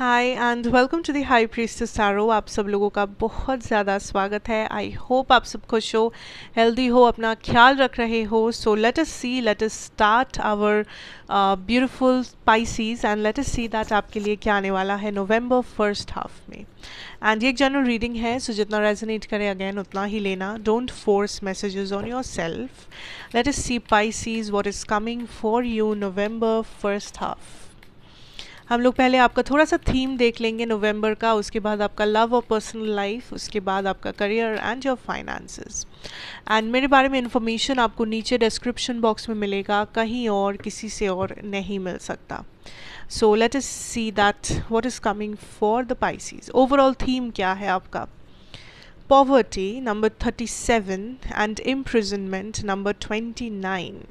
Hi and welcome to the high priestess सारो आप सब लोगों का बहुत ज़्यादा स्वागत है आई होप आप सब खुश हो हेल्दी हो अपना ख्याल रख रहे हो so let us see let us start our beautiful Pisces and let us see that आपके लिए क्या आने वाला है नवंबर फर्स्ट हाफ में एंड ये एक जनरल रीडिंग है सो so जितना रेजोनेट करे अगेन उतना ही लेना don't force messages on yourself let us see Pisces what is coming for you November first half हम लोग पहले आपका थोड़ा सा थीम देख लेंगे नवंबर का उसके बाद आपका लव और पर्सनल लाइफ उसके बाद आपका career and your finances and मेरे बारे में इन्फॉर्मेशन आपको नीचे डिस्क्रिप्शन बॉक्स में मिलेगा कहीं और किसी से और नहीं मिल सकता so let us see that what is coming for the Pisces overall theme क्या है आपका thirty seven and imprisonment number twenty nine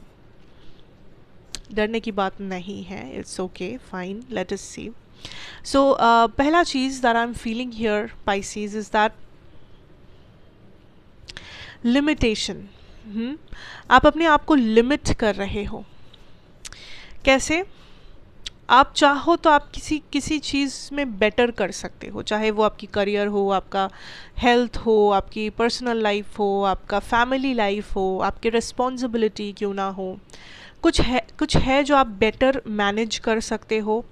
डरने की बात नहीं है it's okay fine let us see so पहला चीज़ that I am feeling here Pisces is that limitation आप अपने आप को लिमिट कर रहे हो कैसे आप चाहो तो आप किसी किसी चीज़ में बेटर कर सकते हो चाहे वो आपकी करियर हो आपका हेल्थ हो आपकी पर्सनल लाइफ हो आपका फैमिली लाइफ हो आपके रिस्पॉन्सिबिलिटी क्यों ना हो कुछ है कुछ है जो आप बेटर मैनेज कर सकते हो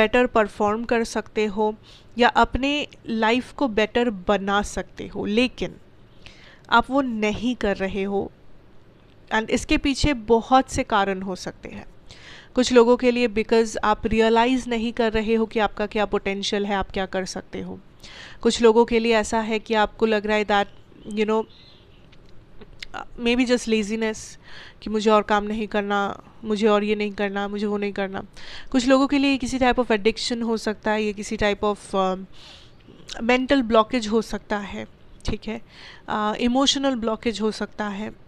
बेटर परफॉर्म कर सकते हो या अपने लाइफ को बेटर बना सकते हो लेकिन आप वो नहीं कर रहे हो एंड इसके पीछे बहुत से कारण हो सकते हैं कुछ लोगों के लिए बिकॉज आप रियलाइज़ नहीं कर रहे हो कि आपका क्या पोटेंशियल है आप क्या कर सकते हो कुछ लोगों के लिए ऐसा है कि आपको लग रहा है that you know maybe just laziness कि मुझे और काम नहीं करना मुझे और ये नहीं करना मुझे वो नहीं करना कुछ लोगों के लिए किसी टाइप ऑफ एडिक्शन हो सकता है ये किसी टाइप ऑफ मेंटल ब्लॉकेज हो सकता है ठीक है इमोशनल uh, ब्लॉकेज हो सकता है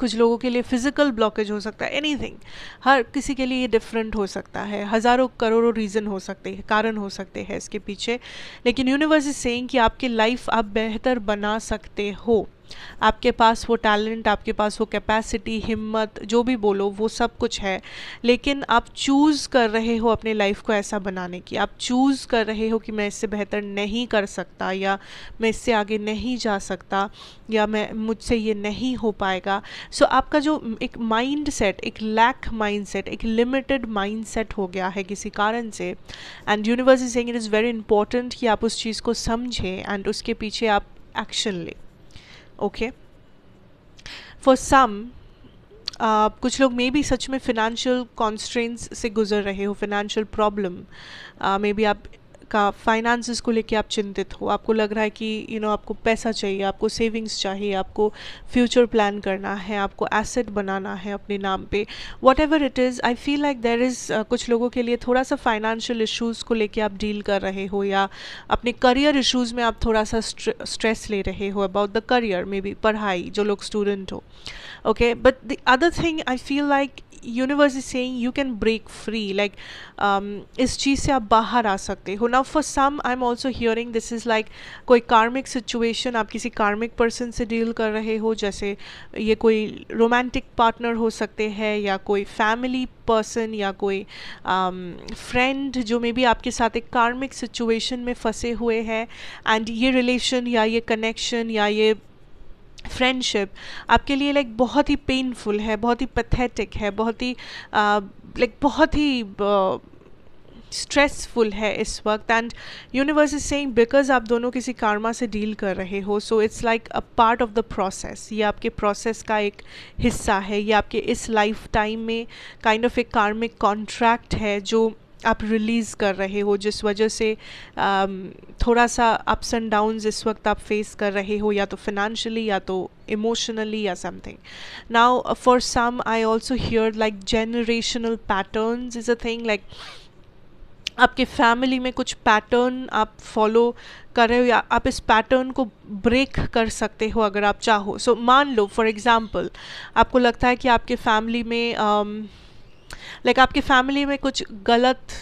कुछ लोगों के लिए फिज़िकल ब्लॉकेज हो सकता है एनीथिंग हर किसी के लिए ये डिफरेंट हो सकता है हज़ारों करोड़ों रीज़न हो सकते हैं कारण हो सकते हैं इसके पीछे लेकिन यूनिवर्स इज सेइंग कि आपकी लाइफ आप बेहतर बना सकते हो आपके पास वो टैलेंट आपके पास वो कैपेसिटी हिम्मत जो भी बोलो वो सब कुछ है लेकिन आप चूज़ कर रहे हो अपने लाइफ को ऐसा बनाने की आप चूज़ कर रहे हो कि मैं इससे बेहतर नहीं कर सकता या मैं इससे आगे नहीं जा सकता या मैं मुझसे ये नहीं हो पाएगा सो so, आपका जो एक माइंड सेट एक लैक माइंड सेट एक लिमिटेड माइंड सेट हो गया है किसी कारण से and universe is saying it is very important कि आप उस चीज़ को समझें एंड उसके पीछे आप एक्शन लें ओके फॉर सम कुछ लोग मे बी सच में फिनंशियल कॉन्स्ट्रेंस से गुजर रहे हो फिनंशियल प्रॉब्लम मे बी आप का फाइनेंसिस को लेके आप चिंतित हो आपको लग रहा है कि यू you नो know, आपको पैसा चाहिए आपको सेविंग्स चाहिए आपको फ्यूचर प्लान करना है आपको एसेट बनाना है अपने नाम पे whatever it is I feel like there is कुछ लोगों के लिए थोड़ा सा फाइनेंशियल इशूज़ को लेके आप डील कर रहे हो या अपने करियर इशूज़ में आप थोड़ा सा स्ट्रेस ले रहे हो about the career maybe पढ़ाई जो लोग स्टूडेंट हो okay but the other thing I feel like universe is saying you can break free like इस चीज़ से आप बाहर आ सकते हो ना now for some I am also hearing this is like कोई कार्मिक सिचुएशन आप किसी कार्मिक पर्सन से डील कर रहे हो जैसे ये कोई रोमांटिक पार्टनर हो सकते हैं या कोई फैमिली पर्सन या कोई फ्रेंड um, जो मे बी आपके साथ एक कार्मिक सिचुएशन में फंसे हुए हैं एंड ये रिलेशन या ये कनेक्शन या ये फ्रेंडशिप आपके लिए लाइक बहुत ही पेनफुल है बहुत ही पथेटिक है बहुत ही लाइक uh, बहुत ही uh, स्ट्रेसफुल है इस वक्त and universe is saying because आप दोनों किसी कारमा से डील कर रहे हो so it's like a part of the process ये आपके प्रोसेस का एक हिस्सा है ये आपके इस लाइफ टाइम में काइंड ऑफ एक कार्मिक कॉन्ट्रैक्ट है जो आप रिलीज़ कर रहे हो जिस वजह से um, थोड़ा सा अप्स एंड डाउन इस वक्त आप फेस कर रहे हो या तो फिनंशली या तो इमोशनली या something now for some I also hear like generational pattern is a thing like आपके फैमिली में कुछ पैटर्न आप फॉलो कर रहे हो या आप इस पैटर्न को ब्रेक कर सकते हो अगर आप चाहो सो so, मान लो फॉर एग्ज़ाम्पल आपको लगता है कि आपके फैमिली में लाइक um, like आपके फैमिली में कुछ गलत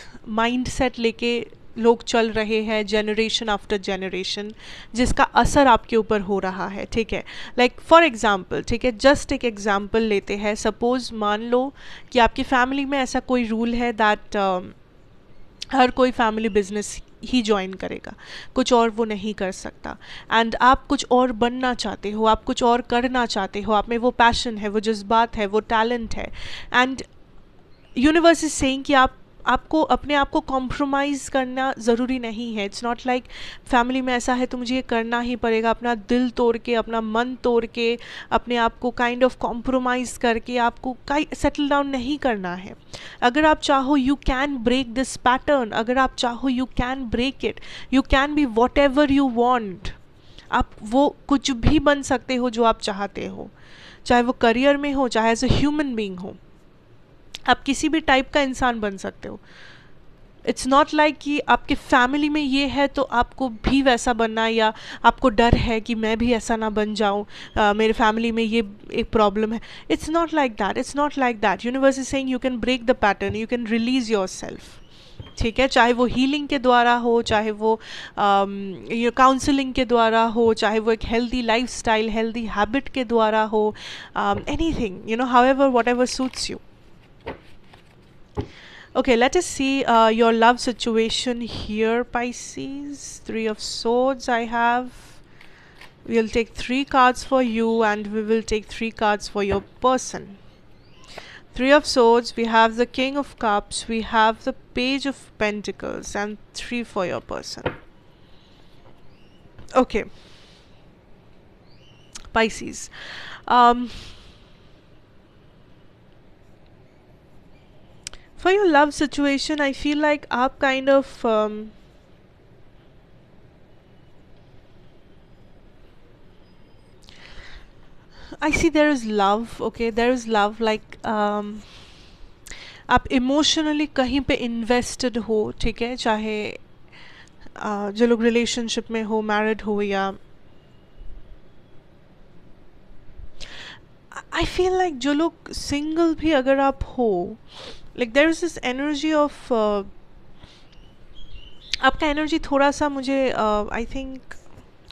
माइंडसेट लेके लोग चल रहे हैं जनरेशन आफ्टर जनरेशन जिसका असर आपके ऊपर हो रहा है ठीक है लाइक फॉर एग्ज़ाम्पल ठीक है जस्ट एक एग्ज़ाम्पल लेते हैं सपोज़ मान लो कि आपकी फैमिली में ऐसा कोई रूल है दैट हर कोई फैमिली बिजनेस ही ज्वाइन करेगा कुछ और वो नहीं कर सकता एंड आप कुछ और बनना चाहते हो आप कुछ और करना चाहते हो आप में वो पैशन है वो जज्बात है वो टैलेंट है एंड यूनिवर्स इज सेइंग कि आप आपको अपने आप को कॉम्प्रोमाइज़ करना ज़रूरी नहीं है इट्स नॉट लाइक फैमिली में ऐसा है तो मुझे ये करना ही पड़ेगा अपना दिल तोड़ के अपना मन तोड़ के अपने आप को काइंड ऑफ कॉम्प्रोमाइज़ करके आपको सेटल डाउन नहीं करना है अगर आप चाहो you can break this pattern अगर आप चाहो you can break it you can be whatever you want आप वो कुछ भी बन सकते हो जो आप चाहते हो चाहे वो करियर में हो चाहे एज अ ह्यूमन बींग हो आप किसी भी टाइप का इंसान बन सकते हो इट्स नॉट लाइक कि आपके फैमिली में ये है तो आपको भी वैसा बनना या आपको डर है कि मैं भी ऐसा ना बन जाऊँ uh, मेरे फैमिली में ये एक प्रॉब्लम है it's not like that it's not like that universe is saying you can break the pattern you can release yourself ठीक है चाहे वो हीलिंग के द्वारा हो चाहे वो काउंसलिंग के द्वारा हो चाहे वो एक healthy lifestyle healthy habit के द्वारा हो anything you know however whatever suits you okay let us see uh, your love situation here Pisces three of swords I have we'll take three cards for you and we will take three cards for your person three of swords we have the king of cups we have the page of pentacles and three for your person okay Pisces um, for your love situation, I feel like आप kind of um, I see there is love, okay? There is love, like um, आप emotionally कहीं पे invested हो ठीक है चाहे uh, जो लोग रिलेशनशिप में हो मैरिड हो या आई फील लाइक जो लोग सिंगल भी अगर आप हो like there is this energy of आपका एनर्जी थोड़ा सा मुझे आई थिंक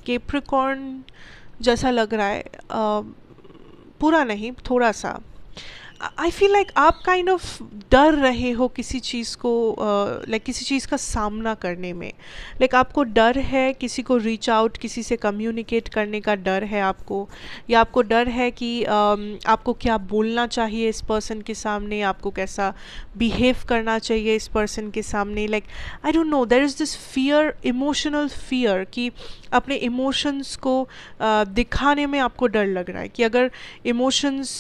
केप्रिकॉर्न जैसा लग रहा है uh, पूरा नहीं थोड़ा सा आई फील लाइक आप काइंड kind ऑफ of डर रहे हो किसी चीज़ को लाइक uh, like किसी चीज़ का सामना करने में लाइक like आपको डर है किसी को रीच आउट किसी से कम्युनिकेट करने का डर है आपको या आपको डर है कि um, आपको क्या बोलना चाहिए इस पर्सन के सामने आपको कैसा बिहेव करना चाहिए इस पर्सन के सामने like I don't know there is this fear emotional fear कि अपने इमोशंस को दिखाने में आपको डर लग रहा है कि अगर इमोशंस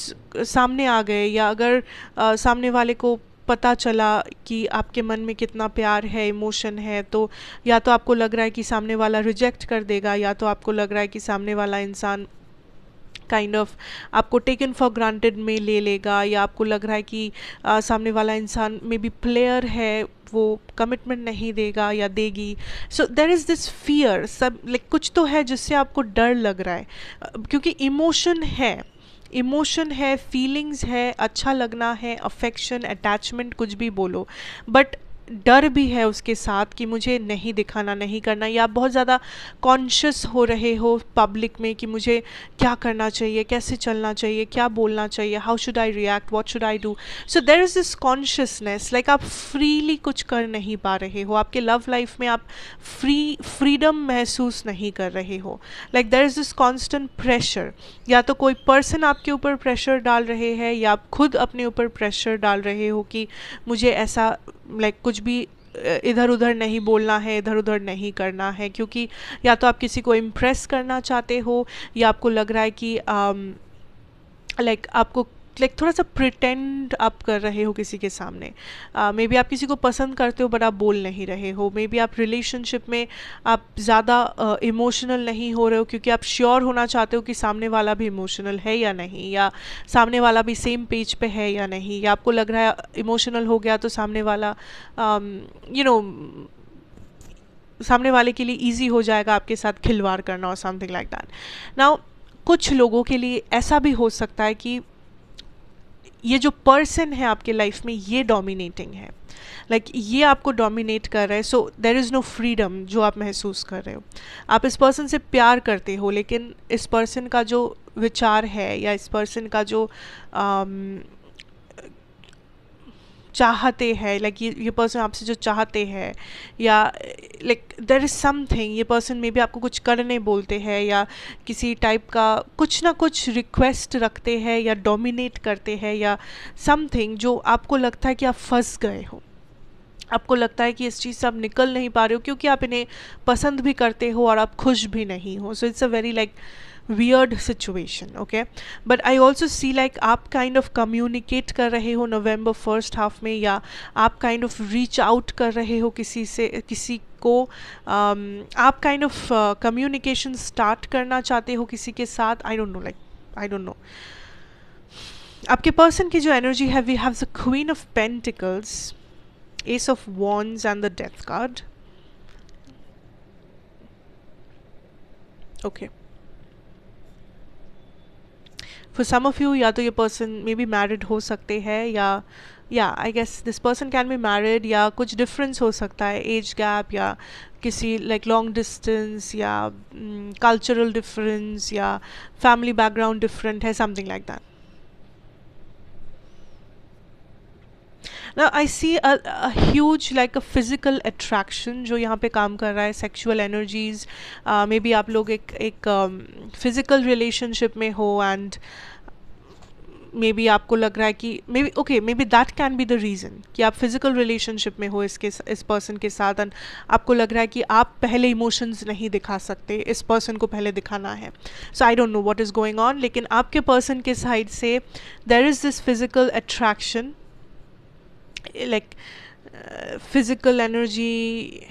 सामने आ गए या अगर सामने वाले को पता चला कि आपके मन में कितना प्यार है इमोशन है तो या तो आपको लग रहा है कि सामने वाला रिजेक्ट कर देगा या तो आपको लग रहा है कि सामने वाला इंसान काइंड ऑफ आपको टेकन फॉर ग्रांटेड में ले लेगा या आपको लग रहा है कि आ, सामने वाला इंसान मे बी प्लेयर है वो कमिटमेंट नहीं देगा या देगी so there is this fear सब लाइक कुछ तो है जिससे आपको डर लग रहा है क्योंकि इमोशन है इमोशन है फीलिंग्स है अच्छा लगना है अफेक्शन अटैचमेंट कुछ भी बोलो बट डर भी है उसके साथ कि मुझे नहीं दिखाना नहीं करना या आप बहुत ज़्यादा कॉन्शियस हो रहे हो पब्लिक में कि मुझे क्या करना चाहिए कैसे चलना चाहिए क्या बोलना चाहिए how should I react what should I do so there is this consciousness like आप फ्रीली कुछ कर नहीं पा रहे हो आपके लव लाइफ में आप फ्री फ्रीडम महसूस नहीं कर रहे हो like there is this constant pressure या तो कोई पर्सन आपके ऊपर प्रेशर डाल रहे हैं या आप खुद अपने ऊपर प्रेशर डाल रहे हो कि मुझे ऐसा लाइक कुछ भी इधर उधर नहीं बोलना है इधर उधर नहीं करना है क्योंकि या तो आप किसी को इम्प्रेस करना चाहते हो या आपको लग रहा है कि लाइक um, like, आपको लाइक थोड़ा सा प्रिटेंड आप कर रहे हो किसी के सामने मे uh, बी आप किसी को पसंद करते हो बट आप बोल नहीं रहे हो मे बी आप रिलेशनशिप में आप ज़्यादा इमोशनल uh, नहीं हो रहे हो क्योंकि आप श्योर होना चाहते हो कि सामने वाला भी इमोशनल है या नहीं या सामने वाला भी सेम पेज पे है या नहीं या आपको लग रहा है इमोशनल हो गया तो सामने वाला यू um, नो सामने वाले के लिए ईजी हो जाएगा आपके साथ खिलवाड़ करना और समथिंग लाइक दैट नाउ कुछ लोगों के लिए ऐसा भी हो सकता है कि ये जो पर्सन है आपके लाइफ में ये डोमिनेटिंग है लाइक like, ये आपको डोमिनेट कर रहा है so there is no freedom जो आप महसूस कर रहे हो आप इस पर्सन से प्यार करते हो लेकिन इस पर्सन का जो विचार है या इस पर्सन का जो um, चाहते हैं लाइक ये ये पर्सन आपसे जो चाहते हैं या लाइक देर इज़ समथिंग ये पर्सन मे भी आपको कुछ करने बोलते हैं या किसी टाइप का कुछ ना कुछ रिक्वेस्ट रखते हैं या डोमिनेट करते हैं या समथिंग जो आपको लगता है कि आप फंस गए हो आपको लगता है कि इस चीज़ से आप निकल नहीं पा रहे हो क्योंकि आप इन्हें पसंद भी करते हो और आप खुश भी नहीं हो so it's a very like weird situation okay but I also see like आप काइंड ऑफ कम्युनिकेट कर रहे हो नवम्बर फर्स्ट हाफ में या आप काइंड ऑफ रीच आउट कर रहे हो किसी से किसी को um, आप काइंड ऑफ कम्युनिकेशन स्टार्ट करना चाहते हो किसी के साथ I don't know like I don't know आपके पर्सन की जो एनर्जी है we have the queen of pentacles of wands and the death card okay okay for some of you या तो ये पर्सन मे बी मैरिड हो सकते हैं या या I guess this person can be married या कुछ डिफरेंस हो सकता है एज गैप या किसी लाइक लॉन्ग डिस्टेंस या कल्चरल mm, डिफरेंस या फैमिली बैकग्राउंड डिफरेंट है समथिंग लाइक दैट ना I see huge like a physical attraction जो यहाँ पे काम कर रहा है सेक्शुअल एनर्जीज मे बी आप लोग एक एक फिज़िकल um, रिलेशनशिप में हो एंड मे बी आपको लग रहा है कि maybe okay maybe that can be the reason कि आप फिज़िकल रिलेशनशिप में हो इसके इस पर्सन के साथ एंड आपको लग रहा है कि आप पहले इमोशंस नहीं दिखा सकते इस पर्सन को पहले दिखाना है so I don't know what is going on लेकिन आपके पर्सन के साइड से there is this physical attraction like uh, physical energy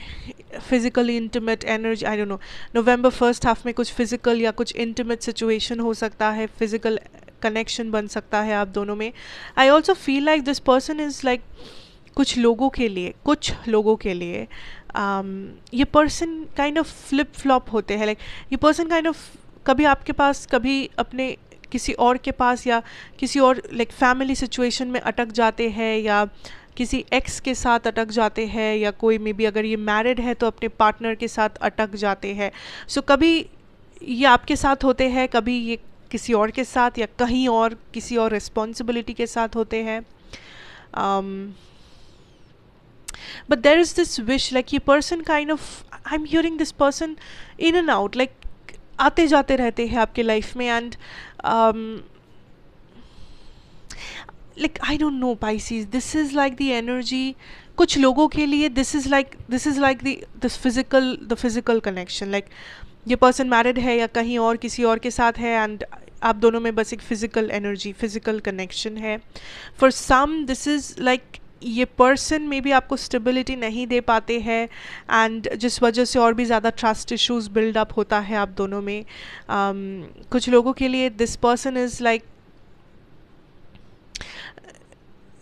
physically intimate energy i don't know november first half mein kuch physical ya kuch intimate situation ho sakta hai physical connection ban sakta hai aap dono mein i also feel like this person is like कुछ लोगों के लिए कुछ लोगों के लिए um, ये person kind of flip flop होते हैं लाइक like, ये पर्सन काइंड ऑफ कभी आपके पास कभी अपने किसी और के पास या किसी और लाइक फैमिली सिचुएशन में अटक जाते हैं या uh, किसी एक्स के साथ अटक जाते हैं या कोई मे भी अगर ये मैरिड है तो अपने पार्टनर के साथ अटक जाते हैं सो so, कभी ये आपके साथ होते हैं कभी ये किसी और के साथ या कहीं और किसी और रिस्पॉन्सिबिलिटी के साथ होते हैं but there is this wish like ये person kind of I am hearing this person in and out like आते जाते रहते हैं आपके लाइफ में and like I don't know Pisces this is like the energy कुछ लोगों के लिए this is like this is like this physical the physical connection like ये पर्सन मैरिड है या कहीं और किसी और के साथ है एंड आप दोनों में बस एक फ़िज़िकल एनर्जी फ़िज़िकल कनेक्शन है for some this is like ये पर्सन में भी आपको स्टेबिलिटी नहीं दे पाते हैं एंड जिस वजह से और भी ज़्यादा ट्रस्ट इश्यूज बिल्डअप होता है आप दोनों में um, कुछ लोगों के लिए दिस पर्सन इज़ लाइक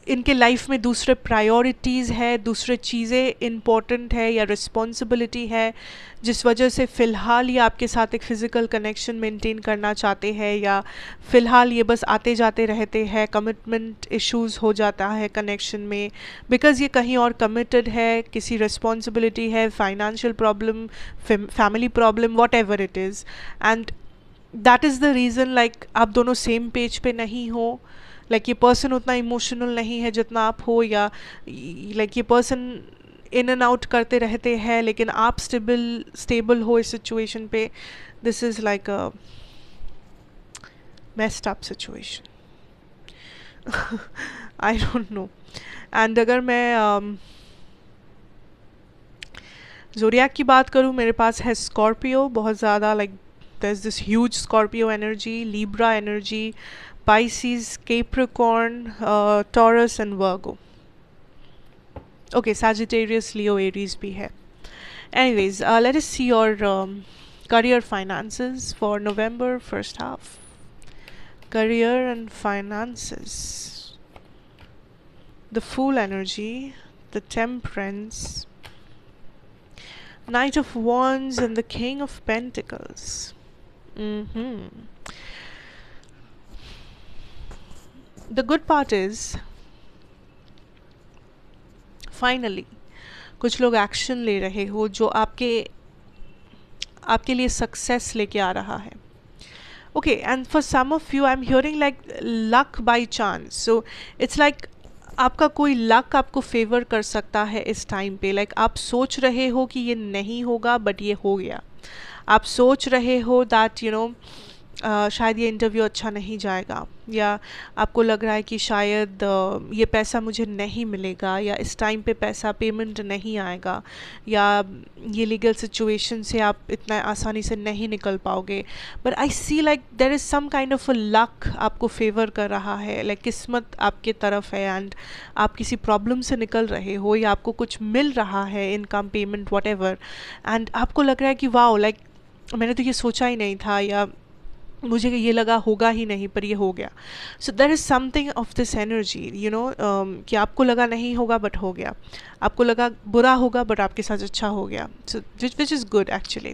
इनके लाइफ में दूसरे प्रायोरिटीज़ है दूसरे चीज़ें इम्पॉर्टेंट है या रिस्पॉन्सिबिलिटी है जिस वजह से फ़िलहाल ये आपके साथ एक फ़िज़िकल कनेक्शन मेंटेन करना चाहते हैं या फ़िलहाल ये बस आते जाते रहते हैं कमिटमेंट इश्यूज हो जाता है कनेक्शन में बिकॉज़ ये कहीं और कमिटेड है किसी रिस्पॉन्सिबिलिटी है financial problem family problem whatever it is and that is the reason like आप दोनों सेम पेज पे नहीं हो लाइक ये पर्सन उतना इमोशनल नहीं है जितना आप हो या लाइक ये पर्सन इन एंड आउट करते रहते हैं लेकिन आप स्टेबल स्टेबल हो इस सिचुएशन पे this is like a best up situation I don't know and अगर मैं um, की बात करूँ मेरे पास है स्कॉर्पियो बहुत ज़्यादा like this huge Scorpio energy Libra energy Pisces, Capricorn, uh, Taurus and Virgo. Okay, Sagittarius, Leo, Aries भी Anyways, uh, let us see your um, career finances for November first half. Career and finances. The Fool energy, the Temperance, Knight of Wands and the King of Pentacles. Mm-hmm. the good part is finally कुछ लोग action ले रहे हो जो आपके आपके लिए success लेके आ रहा है okay and for some of you I am hearing like luck by chance so it's like आपका कोई लक आपको फेवर कर सकता है इस टाइम पे लाइक like, आप सोच रहे हो कि ये नहीं होगा बट ये हो गया आप सोच रहे हो दैट यू नो आ, शायद ये इंटरव्यू अच्छा नहीं जाएगा या आपको लग रहा है कि शायद ये पैसा मुझे नहीं मिलेगा या इस टाइम पे पैसा पेमेंट नहीं आएगा या ये लीगल सिचुएशन से आप इतना आसानी से नहीं निकल पाओगे but I see like there is some kind of luck आपको फेवर कर रहा है लाइक like, किस्मत आपके तरफ है एंड आप किसी प्रॉब्लम से निकल रहे हो या आपको कुछ मिल रहा है इनकम पेमेंट वट एंड आपको लग रहा है कि वाओ लाइक like, मैंने तो ये सोचा ही नहीं था या मुझे ये लगा होगा ही नहीं पर ये हो गया so there is something of this energy you know कि आपको लगा नहीं होगा बट हो गया आपको लगा बुरा होगा बट आपके साथ अच्छा हो गया so which which is good actually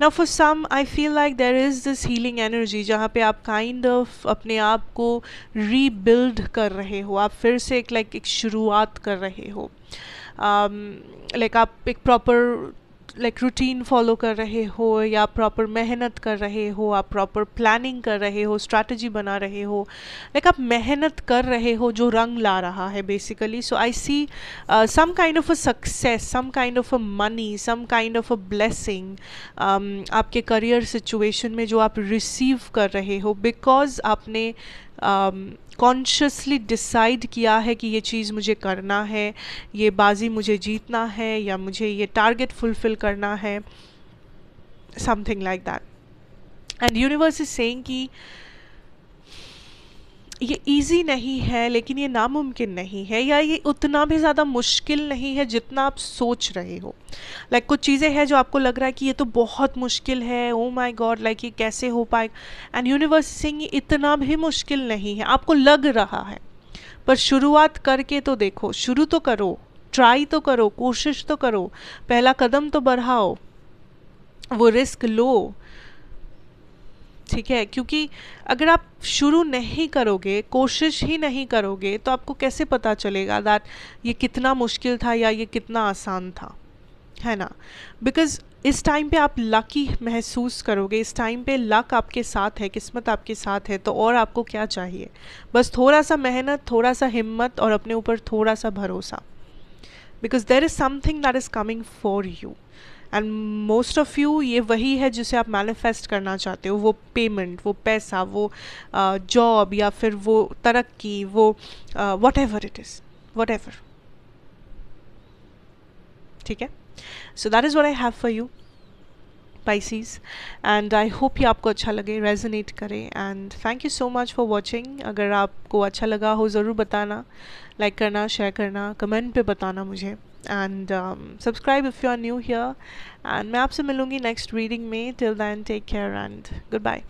now for some I feel like there is this healing energy जहाँ पे आप काइंड kind ऑफ of अपने आप को रीबिल्ड कर रहे हो आप फिर से एक लाइक like, एक शुरुआत कर रहे हो लाइक um, like आप एक प्रॉपर लाइक रूटीन फॉलो कर रहे हो या प्रॉपर मेहनत कर रहे हो आप प्रॉपर प्लानिंग कर रहे हो स्ट्रैटेजी बना रहे हो लाइक आप मेहनत कर रहे हो जो रंग ला रहा है basically so I see some kind of a success some kind of a money some kind of a blessing आपके करियर सिचुएशन में जो आप रिसीव कर रहे हो बिकॉज आपने um, कॉन्शियसली डिसाइड किया है कि ये चीज़ मुझे करना है ये बाजी मुझे जीतना है या मुझे ये टारगेट फुलफिल करना है something like that and universe is saying की ये इजी नहीं है लेकिन ये नामुमकिन नहीं है या ये उतना भी ज़्यादा मुश्किल नहीं है जितना आप सोच रहे हो लाइक like, कुछ चीज़ें हैं जो आपको लग रहा है कि ये तो बहुत मुश्किल है ओ माई गॉड लाइक ये कैसे हो पाए एंड यूनिवर्स सिंह ये इतना भी मुश्किल नहीं है आपको लग रहा है पर शुरुआत करके तो देखो शुरू तो करो ट्राई तो करो कोशिश तो करो पहला कदम तो बढ़ाओ वो रिस्क लो ठीक है क्योंकि अगर आप शुरू नहीं करोगे कोशिश ही नहीं करोगे तो आपको कैसे पता चलेगा दैट ये कितना मुश्किल था या ये कितना आसान था है ना बिकॉज़ इस टाइम पे आप लकी महसूस करोगे इस टाइम पे लक आपके साथ है किस्मत आपके साथ है तो और आपको क्या चाहिए बस थोड़ा सा मेहनत थोड़ा सा हिम्मत और अपने ऊपर थोड़ा सा भरोसा because there is something that is coming for you and most of you ये वही है जिसे आप मैनिफेस्ट करना चाहते हो वो पेमेंट वो पैसा वो जॉब uh, या फिर वो तरक्की वो whatever it is whatever ठीक है so that is what I have for you species and I hope ये आपको अच्छा लगे रेजोनेट करे and thank you so much for watching अगर आपको अच्छा लगा हो ज़रूर बताना लाइक like करना शेयर करना कमेंट पे बताना मुझे and um, subscribe if you are new here and main aap se milungi next reading me till then take care and goodbye